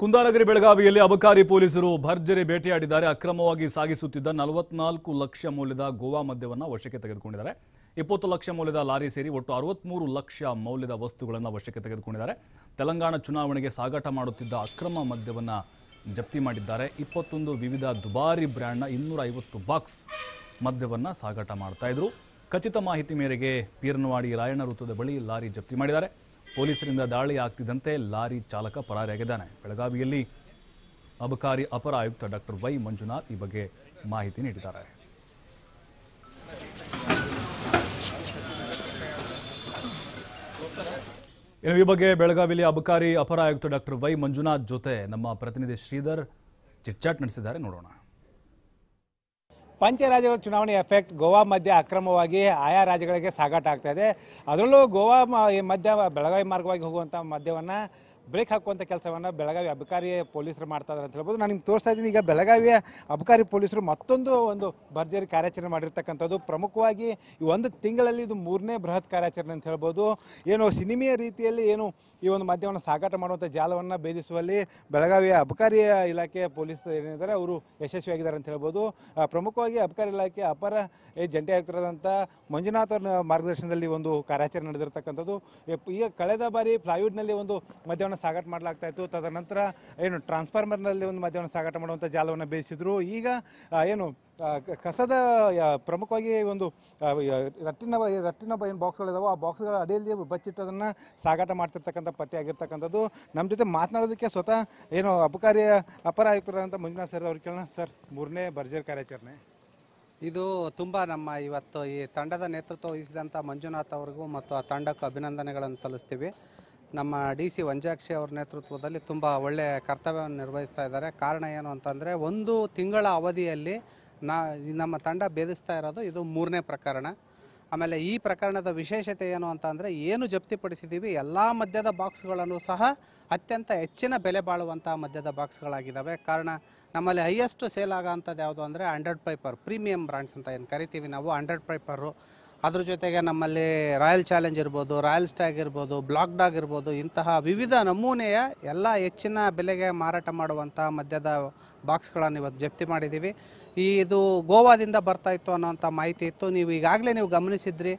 ಕುಂದಾನಗರಿ ಬೆಳಗಾವಿಯಲ್ಲಿ ಅಬಕಾರಿ ಪೊಲೀಸರು ಭರ್ಜರಿ ಭೇಟಿಯಾಡಿದ್ದಾರೆ ಅಕ್ರಮವಾಗಿ ಸಾಗಿಸುತ್ತಿದ್ದ ನಲವತ್ನಾಲ್ಕು ಲಕ್ಷ ಮೌಲ್ಯದ ಗೋವಾ ಮದ್ಯವನ್ನು ವಶಕ್ಕೆ ತೆಗೆದುಕೊಂಡಿದ್ದಾರೆ ಇಪ್ಪತ್ತು ಲಕ್ಷ ಮೌಲ್ಯದ ಲಾರಿ ಸೇರಿ ಒಟ್ಟು ಅರವತ್ತ್ಮೂರು ಲಕ್ಷ ಮೌಲ್ಯದ ವಸ್ತುಗಳನ್ನು ವಶಕ್ಕೆ ತೆಗೆದುಕೊಂಡಿದ್ದಾರೆ ತೆಲಂಗಾಣ ಚುನಾವಣೆಗೆ ಸಾಗಾಟ ಮಾಡುತ್ತಿದ್ದ ಅಕ್ರಮ ಮದ್ಯವನ್ನು ಜಪ್ತಿ ಮಾಡಿದ್ದಾರೆ ಇಪ್ಪತ್ತೊಂದು ವಿವಿಧ ದುಬಾರಿ ಬ್ರ್ಯಾಂಡ್ನ ಇನ್ನೂರ ಐವತ್ತು ಬಾಕ್ಸ್ ಮದ್ಯವನ್ನು ಸಾಗಾಟ ಮಾಡ್ತಾ ಇದ್ರು ಖಚಿತ ಮಾಹಿತಿ ಮೇರೆಗೆ ಪೀರ್ನವಾಡಿ ರಾಯಣ ವೃತ್ತದ ಬಳಿ ಲಾರಿ ಜಪ್ತಿ ಮಾಡಿದ್ದಾರೆ ಪೊಲೀಸರಿಂದ ದಾಳಿ ಆಗ್ತಿದ್ದಂತೆ ಲಾರಿ ಚಾಲಕ ಪರಾರಿಯಾಗಿದ್ದಾನೆ ಬೆಳಗಾವಿಯಲ್ಲಿ ಅಬಕಾರಿ ಅಪರ ಆಯುಕ್ತ ಡಾಕ್ಟರ್ ವೈ ಮಂಜುನಾಥ್ ಈ ಬಗ್ಗೆ ಮಾಹಿತಿ ನೀಡಿದ್ದಾರೆ ಈ ಬಗ್ಗೆ ಬೆಳಗಾವಿಯಲ್ಲಿ ಅಬಕಾರಿ ಅಪರ ಆಯುಕ್ತ ಡಾಕ್ಟರ್ ವೈ ಮಂಜುನಾಥ್ ಜೊತೆ ನಮ್ಮ ಪ್ರತಿನಿಧಿ ಶ್ರೀಧರ್ ಚಿಚ್ಚಾಟ್ ನಡೆಸಿದ್ದಾರೆ ನೋಡೋಣ ಪಂಚರಾಜ್ಯಗಳ ಚುನಾವಣೆ ಎಫೆಕ್ಟ್ ಗೋವಾ ಮಧ್ಯೆ ಅಕ್ರಮವಾಗಿ ಆಯಾ ರಾಜ್ಯಗಳಿಗೆ ಸಾಗಾಟ ಆಗ್ತಾ ಇದೆ ಅದರಲ್ಲೂ ಗೋವಾ ಮಧ್ಯ ಬೆಳಗಾವಿ ಮಾರ್ಗವಾಗಿ ಹೋಗುವಂಥ ಮದ್ಯವನ್ನು ಬ್ರೇಕ್ ಹಾಕುವಂಥ ಕೆಲಸವನ್ನು ಬೆಳಗಾವಿ ಅಬಕಾರಿ ಪೊಲೀಸರು ಮಾಡ್ತಾ ಅಂತ ಹೇಳ್ಬೋದು ನಾನು ನಿಮ್ಗೆ ತೋರಿಸ್ತಾ ಇದ್ದೀನಿ ಈಗ ಬೆಳಗಾವಿಯ ಅಬಕಾರಿ ಪೊಲೀಸರು ಮತ್ತೊಂದು ಒಂದು ಭರ್ಜರಿ ಕಾರ್ಯಾಚರಣೆ ಮಾಡಿರ್ತಕ್ಕಂಥದ್ದು ಪ್ರಮುಖವಾಗಿ ಈ ಒಂದು ತಿಂಗಳಲ್ಲಿ ಇದು ಮೂರನೇ ಬೃಹತ್ ಕಾರ್ಯಾಚರಣೆ ಅಂತ ಹೇಳ್ಬೋದು ಏನು ಸಿನಿಮೆಯ ರೀತಿಯಲ್ಲಿ ಏನು ಈ ಒಂದು ಮಾಧ್ಯಮವನ್ನು ಸಾಗಾಟ ಮಾಡುವಂಥ ಜಾಲವನ್ನು ಭೇದಿಸುವಲ್ಲಿ ಬೆಳಗಾವಿಯ ಅಬಕಾರಿಯ ಇಲಾಖೆಯ ಪೊಲೀಸರು ಏನಿದ್ದಾರೆ ಅವರು ಯಶಸ್ವಿಯಾಗಿದ್ದಾರೆ ಅಂತ ಹೇಳ್ಬೋದು ಪ್ರಮುಖವಾಗಿ ಅಬಕಾರಿ ಇಲಾಖೆ ಅಪರ ಜಂಟಿ ಆಯುಕ್ತರಾದಂಥ ಮಂಜುನಾಥ್ ಮಾರ್ಗದರ್ಶನದಲ್ಲಿ ಒಂದು ಕಾರ್ಯಾಚರಣೆ ನಡೆದಿರ್ತಕ್ಕಂಥದ್ದು ಈಗ ಕಳೆದ ಬಾರಿ ಫ್ಲಾಯ್ವುಡ್ನಲ್ಲಿ ಒಂದು ಮಧ್ಯಾಹ್ನ ಸಾಗಾಟ ಮಾಡಲಾಗ್ತಾ ಇತ್ತು ತದನಂತರ ಏನು ಟ್ರಾನ್ಸ್ಫಾರ್ಮರ್ನಲ್ಲಿ ಒಂದು ಮದ್ಯವನ್ನು ಸಾಗಾಟ ಮಾಡುವಂಥ ಜಾಲವನ್ನು ಬೇಯಿಸಿದ್ರು ಈಗ ಏನು ಕಸದ ಪ್ರಮುಖವಾಗಿ ಒಂದು ರಟ್ಟಿನ ರಟ್ಟಿನ ಏನು ಬಾಕ್ಸ್ಗಳಿದಾವೋ ಆ ಬಾಕ್ಸ್ಗಳ ಅಡಿಯಲ್ಲಿ ಬಚ್ಚಿಟ್ಟದನ್ನು ಸಾಗಾಟ ಮಾಡ್ತಿರ್ತಕ್ಕಂಥ ಆಗಿರ್ತಕ್ಕಂಥದ್ದು ನಮ್ಮ ಜೊತೆ ಮಾತನಾಡೋದಕ್ಕೆ ಸ್ವತಃ ಏನು ಅಬಕಾರಿ ಅಪರ ಆಯುಕ್ತರಾದಂಥ ಮಂಜುನಾಥ್ ಸರ್ ಅವ್ರು ಕೇಳೋಣ ಸರ್ ಮೂರನೇ ಬರ್ಜರ್ ಕಾರ್ಯಾಚರಣೆ ಇದು ತುಂಬ ನಮ್ಮ ಇವತ್ತು ಈ ತಂಡದ ನೇತೃತ್ವ ವಹಿಸಿದಂಥ ಮಂಜುನಾಥ್ ಅವ್ರಿಗೂ ಮತ್ತು ಆ ತಂಡಕ್ಕೂ ಅಭಿನಂದನೆಗಳನ್ನು ಸಲ್ಲಿಸ್ತೀವಿ ನಮ್ಮ ಡಿ ಸಿ ವಂಜಾಕ್ಷಿ ಅವ್ರ ನೇತೃತ್ವದಲ್ಲಿ ತುಂಬ ಒಳ್ಳೆಯ ಕರ್ತವ್ಯವನ್ನು ನಿರ್ವಹಿಸ್ತಾ ಇದ್ದಾರೆ ಕಾರಣ ಏನು ಅಂತಂದರೆ ಒಂದು ತಿಂಗಳ ಅವಧಿಯಲ್ಲಿ ನಾ ನಮ್ಮ ತಂಡ ಭೇದಿಸ್ತಾ ಇರೋದು ಇದು ಮೂರನೇ ಪ್ರಕರಣ ಆಮೇಲೆ ಈ ಪ್ರಕರಣದ ವಿಶೇಷತೆ ಏನು ಅಂತ ಅಂದರೆ ಏನು ಜಪ್ತಿಪಡಿಸಿದ್ದೀವಿ ಎಲ್ಲ ಮದ್ಯದ ಬಾಕ್ಸ್ಗಳನ್ನು ಸಹ ಅತ್ಯಂತ ಹೆಚ್ಚಿನ ಬೆಲೆ ಬಾಳುವಂಥ ಮದ್ಯದ ಬಾಕ್ಸ್ಗಳಾಗಿದ್ದಾವೆ ಕಾರಣ ನಮ್ಮಲ್ಲಿ ಹೈಯೆಸ್ಟ್ ಸೇಲ್ ಅಂಥದ್ದು ಯಾವುದು ಅಂದರೆ ಹಂಡ್ರೆಡ್ ಪೈಪರ್ ಪ್ರೀಮಿಯಂ ಬ್ರ್ಯಾಂಡ್ಸ್ ಅಂತ ಏನು ಕರಿತೀವಿ ನಾವು ಹಂಡ್ರೆಡ್ ಪೈಪರು ಅದ್ರ ಜೊತೆಗೆ ನಮ್ಮಲ್ಲಿ ರಾಯಲ್ ಚಾಲೆಂಜ್ ಇರ್ಬೋದು ರಾಯಲ್ ಸ್ಟ್ಯಾಗ್ ಇರ್ಬೋದು ಬ್ಲಾಕ್ ಡಾಗ್ ಇರ್ಬೋದು ಇಂತಹ ವಿವಿಧ ನಮೂನೆಯ ಎಲ್ಲ ಹೆಚ್ಚಿನ ಬೆಲೆಗೆ ಮಾರಾಟ ಮಾಡುವಂಥ ಮದ್ಯದ ಬಾಕ್ಸ್ಗಳನ್ನು ಇವತ್ತು ಜಪ್ತಿ ಮಾಡಿದ್ದೀವಿ ಈ ಇದು ಗೋವಾದಿಂದ ಬರ್ತಾ ಇತ್ತು ಅನ್ನೋವಂಥ ಮಾಹಿತಿ ಇತ್ತು ನೀವು ಈಗಾಗಲೇ ನೀವು ಗಮನಿಸಿದ್ರಿ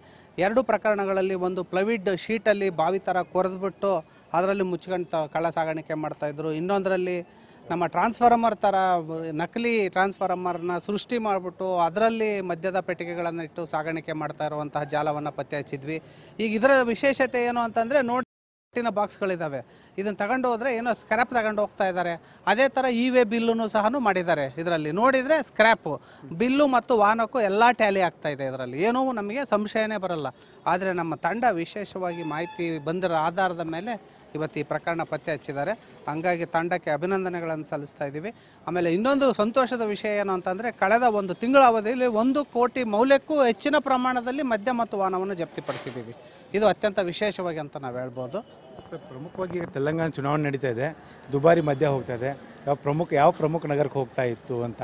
ಎರಡು ಪ್ರಕರಣಗಳಲ್ಲಿ ಒಂದು ಪ್ಲವಿಡ್ ಶೀಟಲ್ಲಿ ಬಾವಿ ಥರ ಕೊರೆದ್ಬಿಟ್ಟು ಅದರಲ್ಲಿ ಮುಚ್ಕೊಂಡು ಕಳ್ಳ ಸಾಗಾಣಿಕೆ ಮಾಡ್ತಾಯಿದ್ರು ಇನ್ನೊಂದರಲ್ಲಿ ನಮ್ಮ ಟ್ರಾನ್ಸ್ಫಾರ್ಮರ್ ಥರ ನಕಲಿ ಟ್ರಾನ್ಸ್ಫಾರ್ಮರ್ನ ಸೃಷ್ಟಿ ಮಾಡಿಬಿಟ್ಟು ಅದರಲ್ಲಿ ಮದ್ಯದ ಪೆಟ್ಟಿಗೆಗಳನ್ನು ಇಟ್ಟು ಸಾಗಾಣಿಕೆ ಮಾಡ್ತಾ ಇರುವಂತಹ ಜಾಲವನ್ನು ಪತ್ತೆ ಹಚ್ಚಿದ್ವಿ ಈಗ ಇದರ ವಿಶೇಷತೆ ಏನು ಅಂತಂದರೆ ನೋಟಿನ ಬಾಕ್ಸ್ಗಳಿದ್ದಾವೆ ಇದನ್ನು ತಗೊಂಡು ಹೋದರೆ ಏನೋ ಸ್ಕ್ರ್ಯಾಪ್ ತಗೊಂಡು ಹೋಗ್ತಾ ಇದ್ದಾರೆ ಅದೇ ಥರ ಇ ವೇ ಬಿಲ್ಲುನು ಸಹ ಮಾಡಿದ್ದಾರೆ ಇದರಲ್ಲಿ ನೋಡಿದರೆ ಸ್ಕ್ರ್ಯಾಪು ಬಿಲ್ಲು ಮತ್ತು ವಾಹನಕ್ಕೂ ಎಲ್ಲ ಟ್ಯಾಲಿ ಆಗ್ತಾ ಇದೆ ಇದರಲ್ಲಿ ಏನೂ ನಮಗೆ ಸಂಶಯನೇ ಬರಲ್ಲ ಆದರೆ ನಮ್ಮ ತಂಡ ವಿಶೇಷವಾಗಿ ಮಾಹಿತಿ ಬಂದಿರೋ ಆಧಾರದ ಮೇಲೆ ಇವತ್ತು ಈ ಪ್ರಕರಣ ಪತ್ತೆ ಹಚ್ಚಿದ್ದಾರೆ ಹಂಗಾಗಿ ತಂಡಕ್ಕೆ ಅಭಿನಂದನೆಗಳನ್ನು ಸಲ್ಲಿಸ್ತಾ ಇದ್ದೀವಿ ಆಮೇಲೆ ಇನ್ನೊಂದು ಸಂತೋಷದ ವಿಷಯ ಏನು ಅಂತಂದರೆ ಕಳೆದ ಒಂದು ತಿಂಗಳ ಅವಧಿಯಲ್ಲಿ ಒಂದು ಕೋಟಿ ಮೌಲ್ಯಕ್ಕೂ ಹೆಚ್ಚಿನ ಪ್ರಮಾಣದಲ್ಲಿ ಮದ್ಯ ಮತ್ತು ವಾಹನವನ್ನು ಜಪ್ತಿಪಡಿಸಿದ್ದೀವಿ ಇದು ಅತ್ಯಂತ ವಿಶೇಷವಾಗಿ ಅಂತ ನಾವು ಹೇಳ್ಬೋದು ಸರ್ ಪ್ರಮುಖವಾಗಿ ತೆಲಂಗಾಣ ಚುನಾವಣೆ ನಡೀತಾ ಇದೆ ದುಬಾರಿ ಮದ್ಯ ಹೋಗ್ತಾ ಇದೆ ಯಾವ ಪ್ರಮುಖ ಯಾವ ಪ್ರಮುಖ ನಗರಕ್ಕೆ ಹೋಗ್ತಾ ಇತ್ತು ಅಂತ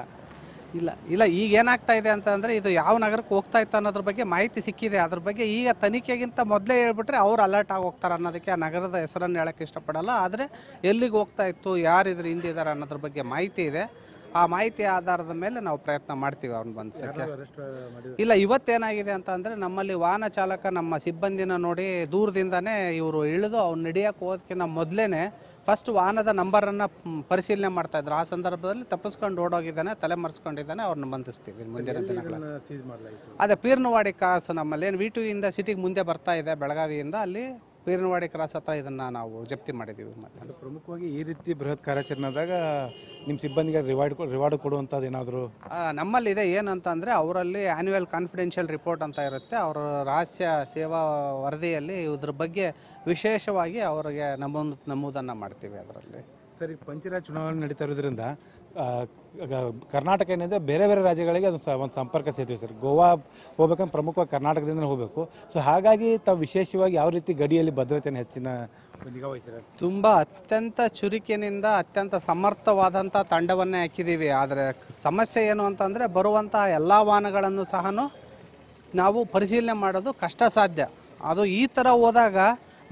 ಇಲ್ಲ ಇಲ್ಲ ಈಗ ಏನಾಗ್ತಾ ಇದೆ ಅಂತಂದರೆ ಇದು ಯಾವ ನಗರಕ್ಕೆ ಹೋಗ್ತಾ ಇತ್ತು ಅನ್ನೋದ್ರ ಬಗ್ಗೆ ಮಾಹಿತಿ ಸಿಕ್ಕಿದೆ ಅದ್ರ ಬಗ್ಗೆ ಈಗ ತನಿಖೆಗಿಂತ ಮೊದಲೇ ಹೇಳ್ಬಿಟ್ರೆ ಅವ್ರು ಅಲರ್ಟ್ ಆಗಿ ಹೋಗ್ತಾರೆ ಅನ್ನೋದಕ್ಕೆ ಆ ನಗರದ ಹೆಸರನ್ನು ಹೇಳಕ್ಕೆ ಇಷ್ಟಪಡಲ್ಲ ಆದರೆ ಎಲ್ಲಿಗೆ ಹೋಗ್ತಾ ಇತ್ತು ಯಾರು ಇದ್ರ ಹಿಂದೆ ಅನ್ನೋದ್ರ ಬಗ್ಗೆ ಮಾಹಿತಿ ಇದೆ ಆ ಮಾಹಿತಿ ಆಧಾರದ ಮೇಲೆ ನಾವು ಪ್ರಯತ್ನ ಮಾಡ್ತೀವಿ ಅವ್ನು ಬಂದ್ಸಕ್ಕೆ ಇಲ್ಲ ಇವತ್ತೇನಾಗಿದೆ ಅಂತ ಅಂದರೆ ನಮ್ಮಲ್ಲಿ ವಾಹನ ಚಾಲಕ ನಮ್ಮ ಸಿಬ್ಬಂದಿನ ನೋಡಿ ದೂರದಿಂದನೇ ಇವರು ಇಳಿದು ಅವ್ನು ನಡಿಯಕ್ಕೆ ಹೋದಕ್ಕಿಂತ ಮೊದಲೇ ಫಸ್ಟ್ ವಾಹನದ ನಂಬರನ್ನು ಪರಿಶೀಲನೆ ಮಾಡ್ತಾ ಇದ್ರು ಆ ಸಂದರ್ಭದಲ್ಲಿ ತಪ್ಪಿಸ್ಕೊಂಡು ಓಡೋಗಿದ್ದಾನೆ ತಲೆ ಮರೆಸ್ಕೊಂಡಿದ್ದಾನೆ ಅವ್ರನ್ನ ಬಂಧಿಸ್ತೀವಿ ಮುಂದಿನ ದಿನಗಳಲ್ಲಿ ಅದೇ ಪೀರ್ನವಾಡಿ ಕಾಸು ನಮ್ಮಲ್ಲಿ ಏನು ವಿ ಟು ಇಂದ ಸಿಟಿಗೆ ಮುಂದೆ ಬರ್ತಾ ಇದೆ ಬೆಳಗಾವಿಯಿಂದ ಅಲ್ಲಿ ಪೀರನವಾಡಿ ಕ್ರಾಸ್ ಹತ್ರ ಇದನ್ನು ನಾವು ಜಪ್ತಿ ಮಾಡಿದ್ದೀವಿ ಮತ್ತು ಪ್ರಮುಖವಾಗಿ ಈ ರೀತಿ ಬೃಹತ್ ಕಾರ್ಯಾಚರಣೆದಾಗ ನಿಮ್ಮ ಸಿಬ್ಬಂದಿಗೆ ರಿವಾರ್ಡ್ ರಿವಾರ್ಡ್ ಕೊಡುವಂಥದ್ದು ಏನಾದರೂ ನಮ್ಮಲ್ಲಿ ಇದೆ ಏನಂತಂದರೆ ಅವರಲ್ಲಿ ಆ್ಯನ್ಯುವಲ್ ಕಾನ್ಫಿಡೆನ್ಷಿಯಲ್ ರಿಪೋರ್ಟ್ ಅಂತ ಇರುತ್ತೆ ಅವರ ರಹಸ್ಯ ಸೇವಾ ವರದಿಯಲ್ಲಿ ಇದ್ರ ಬಗ್ಗೆ ವಿಶೇಷವಾಗಿ ಅವರಿಗೆ ನಮ್ಮ ನಮೂದನ್ನು ಮಾಡ್ತೀವಿ ಅದರಲ್ಲಿ ಸರಿ ಪಂಚರಾಜ್ ಚುನಾವಣೆ ನಡೀತಾ ಇರೋದ್ರಿಂದ ಕರ್ನಾಟಕ ಏನಿದೆ ಬೇರೆ ಬೇರೆ ರಾಜ್ಯಗಳಿಗೆ ಅದು ಒಂದು ಸಂಪರ್ಕ ಸೇತುವೆ ಸರ್ ಗೋವಾ ಹೋಗ್ಬೇಕಂದ್ರೆ ಪ್ರಮುಖವಾಗಿ ಕರ್ನಾಟಕದಿಂದ ಹೋಗಬೇಕು ಸೊ ಹಾಗಾಗಿ ತಾವು ವಿಶೇಷವಾಗಿ ಯಾವ ರೀತಿ ಗಡಿಯಲ್ಲಿ ಭದ್ರತೆಯನ್ನು ಹೆಚ್ಚಿನ ತುಂಬ ಅತ್ಯಂತ ಚುರುಕಿನಿಂದ ಅತ್ಯಂತ ಸಮರ್ಥವಾದಂಥ ತಂಡವನ್ನೇ ಹಾಕಿದ್ದೀವಿ ಆದರೆ ಸಮಸ್ಯೆ ಏನು ಅಂತಂದರೆ ಬರುವಂತಹ ಎಲ್ಲ ವಾಹನಗಳನ್ನು ಸಹ ನಾವು ಪರಿಶೀಲನೆ ಮಾಡೋದು ಕಷ್ಟ ಸಾಧ್ಯ ಅದು ಈ ಥರ ಹೋದಾಗ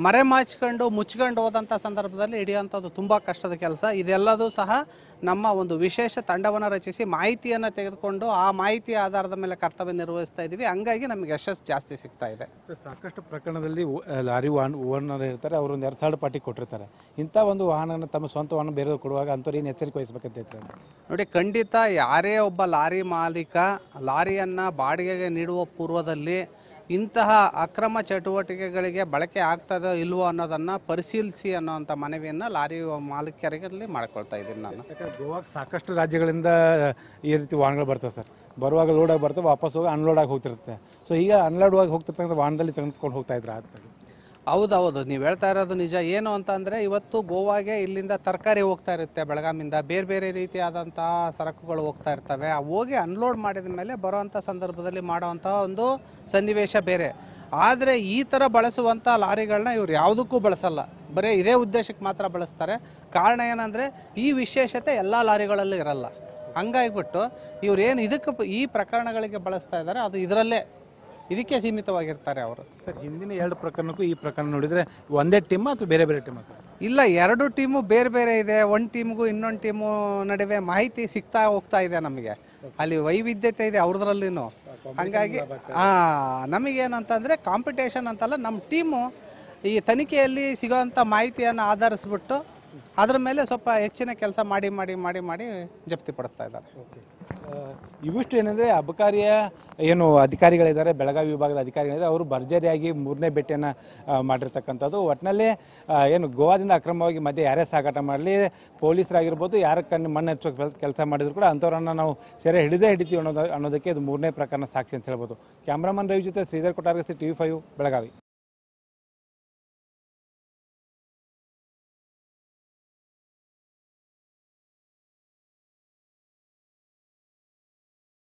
ಮರೆಮಾಚ್ಕೊಂಡು ಮುಚ್ಕೊಂಡು ಹೋದಂಥ ಸಂದರ್ಭದಲ್ಲಿ ಹಿಡಿಯುವಂಥದ್ದು ತುಂಬ ಕಷ್ಟದ ಕೆಲಸ ಇದೆಲ್ಲದೂ ಸಹ ನಮ್ಮ ಒಂದು ವಿಶೇಷ ತಂಡವನ್ನು ರಚಿಸಿ ಮಾಹಿತಿಯನ್ನು ತೆಗೆದುಕೊಂಡು ಆ ಮಾಹಿತಿ ಆಧಾರದ ಮೇಲೆ ಕರ್ತವ್ಯ ನಿರ್ವಹಿಸ್ತಾ ಇದ್ದೀವಿ ಹಂಗಾಗಿ ನಮಗೆ ಯಶಸ್ಸು ಜಾಸ್ತಿ ಸಿಗ್ತಾ ಇದೆ ಸಾಕಷ್ಟು ಪ್ರಕರಣದಲ್ಲಿ ಲಾರಿ ವಾಹನ ಓನರ್ ಇರ್ತಾರೆ ಅವರು ಒಂದು ಎರಡು ಥರ್ಡ್ ಪಾರ್ಟಿ ಕೊಟ್ಟಿರ್ತಾರೆ ಇಂಥ ಒಂದು ವಾಹನ ತಮ್ಮ ಸ್ವಂತ ವಾಹನ ಬೇರೆ ಕೊಡುವಾಗ ಅಂಥವ್ರು ಏನು ಎಚ್ಚರಿಕೆ ವಹಿಸ್ಬೇಕಂತ ನೋಡಿ ಖಂಡಿತ ಯಾರೇ ಒಬ್ಬ ಲಾರಿ ಮಾಲೀಕ ಲಾರಿಯನ್ನು ಬಾಡಿಗೆಗೆ ನೀಡುವ ಪೂರ್ವದಲ್ಲಿ ಇಂತಹ ಅಕ್ರಮ ಚಟುವಟಿಕೆಗಳಿಗೆ ಬಳಕೆ ಆಗ್ತದೋ ಇಲ್ವೋ ಅನ್ನೋದನ್ನು ಪರಿಶೀಲಿಸಿ ಅನ್ನೋವಂಥ ಮನವಿಯನ್ನು ಲಾರಿ ಮಾಲೀಕರಲ್ಲಿ ಮಾಡ್ಕೊಳ್ತಾ ಇದ್ದೀನಿ ನಾನು ಯಾಕಂದ್ರೆ ಸಾಕಷ್ಟು ರಾಜ್ಯಗಳಿಂದ ಈ ರೀತಿ ವಾಹನಗಳು ಬರ್ತವೆ ಸರ್ ಬರುವಾಗ ಲೋಡಾಗಿ ಬರ್ತವೆ ವಾಪಸ್ ಹೋಗಿ ಅನ್ಲೋಡಾಗಿ ಹೋಗ್ತಿರುತ್ತೆ ಸೊ ಈಗ ಅನ್ಲೋಡ್ ಆಗಿ ಹೋಗ್ತಿರ್ತಕ್ಕಂಥ ವಾಹನದಲ್ಲಿ ತೆಗೆದುಕೊಂಡು ಹೋಗ್ತಾ ಇದ್ರೆ ಹೌದೌದು ನೀವು ಹೇಳ್ತಾ ಇರೋದು ನಿಜ ಏನು ಅಂತ ಅಂದರೆ ಇವತ್ತು ಗೋವಾಗೆ ಇಲ್ಲಿಂದ ತರಕಾರಿ ಹೋಗ್ತಾ ಇರುತ್ತೆ ಬೆಳಗಾಮಿಂದ ಬೇರೆ ಬೇರೆ ರೀತಿಯಾದಂಥ ಸರಕುಗಳು ಹೋಗ್ತಾ ಇರ್ತವೆ ಆ ಹೋಗಿ ಅನ್ಲೋಡ್ ಮಾಡಿದ ಮೇಲೆ ಬರೋಂಥ ಸಂದರ್ಭದಲ್ಲಿ ಮಾಡುವಂಥ ಒಂದು ಸನ್ನಿವೇಶ ಬೇರೆ ಆದರೆ ಈ ಥರ ಬಳಸುವಂಥ ಲಾರಿಗಳನ್ನ ಇವ್ರು ಯಾವುದಕ್ಕೂ ಬಳಸಲ್ಲ ಬರೀ ಇದೇ ಉದ್ದೇಶಕ್ಕೆ ಮಾತ್ರ ಬಳಸ್ತಾರೆ ಕಾರಣ ಏನಂದರೆ ಈ ವಿಶೇಷತೆ ಎಲ್ಲ ಲಾರಿಗಳಲ್ಲೂ ಇರಲ್ಲ ಹಂಗಾಗಿಬಿಟ್ಟು ಇವ್ರು ಏನು ಇದಕ್ಕೆ ಈ ಪ್ರಕರಣಗಳಿಗೆ ಬಳಸ್ತಾ ಇದ್ದಾರೆ ಅದು ಇದರಲ್ಲೇ ಇದಕ್ಕೆ ಸೀಮಿತವಾಗಿರ್ತಾರೆ ಅವರು ಸರ್ ಹಿಂದಿನ ಎರಡು ಪ್ರಕರಣಕ್ಕೂ ಈ ಪ್ರಕರಣ ನೋಡಿದರೆ ಒಂದೇ ಟೀಮ್ ಅಥವಾ ಬೇರೆ ಬೇರೆ ಟೀಮ್ ಇಲ್ಲ ಎರಡು ಟೀಮು ಬೇರೆ ಬೇರೆ ಇದೆ ಒಂದು ಟೀಮ್ಗೂ ಇನ್ನೊಂದು ಟೀಮು ನಡುವೆ ಮಾಹಿತಿ ಸಿಗ್ತಾ ಹೋಗ್ತಾ ಇದೆ ನಮಗೆ ಅಲ್ಲಿ ವೈವಿಧ್ಯತೆ ಇದೆ ಅವ್ರದ್ರಲ್ಲಿನೂ ಹಾಗಾಗಿ ನಮಗೇನಂತಂದರೆ ಕಾಂಪಿಟೇಷನ್ ಅಂತಲ್ಲ ನಮ್ಮ ಟೀಮು ಈ ತನಿಖೆಯಲ್ಲಿ ಸಿಗೋವಂಥ ಮಾಹಿತಿಯನ್ನು ಆಧರಿಸ್ಬಿಟ್ಟು ಅದ್ರ ಮೇಲೆ ಸ್ವಲ್ಪ ಹೆಚ್ಚಿನ ಕೆಲಸ ಮಾಡಿ ಮಾಡಿ ಮಾಡಿ ಮಾಡಿ ಜಪ್ತಿ ಪಡಿಸ್ತಾ ಇದ್ದಾರೆ ಇವಿಷ್ಟು ಏನಂದರೆ ಅಬಕಾರಿಯ ಏನು ಅಧಿಕಾರಿಗಳಿದ್ದಾರೆ ಬೆಳಗಾವಿ ವಿಭಾಗದ ಅಧಿಕಾರಿಗಳಿದ್ದಾರೆ ಅವರು ಭರ್ಜರಿಯಾಗಿ ಮೂರನೇ ಭೇಟಿಯನ್ನು ಮಾಡಿರ್ತಕ್ಕಂಥದ್ದು ಒಟ್ಟಿನಲ್ಲಿ ಏನು ಗೋವಾದಿಂದ ಅಕ್ರಮವಾಗಿ ಮಧ್ಯೆ ಯಾರೇ ಸಾಗಾಟ ಮಾಡಲಿ ಪೊಲೀಸರಾಗಿರ್ಬೋದು ಯಾರ ಕಣ್ಣು ಮಣ್ಣು ಹಚ್ಚೋ ಕೆಲಸ ಮಾಡಿದ್ರು ಕೂಡ ಅಂಥವ್ರನ್ನ ನಾವು ಸೆರೆ ಹಿಡಿದೇ ಹಿಡಿತೀವಿ ಅನ್ನೋದು ಅನ್ನೋದಕ್ಕೆ ಇದು ಮೂರನೇ ಪ್ರಕರಣ ಸಾಕ್ಷಿ ಅಂತ ಹೇಳ್ಬೋದು ಕ್ಯಾಮ್ರಾಮನ್ ರವಿ ಜೊತೆ ಶ್ರೀಧರ್ ಕೊಟ್ಟಾರ್ಗಸಿ ಟಿ ವಿ ಫೈವ್ ಬೆಳಗಾವಿ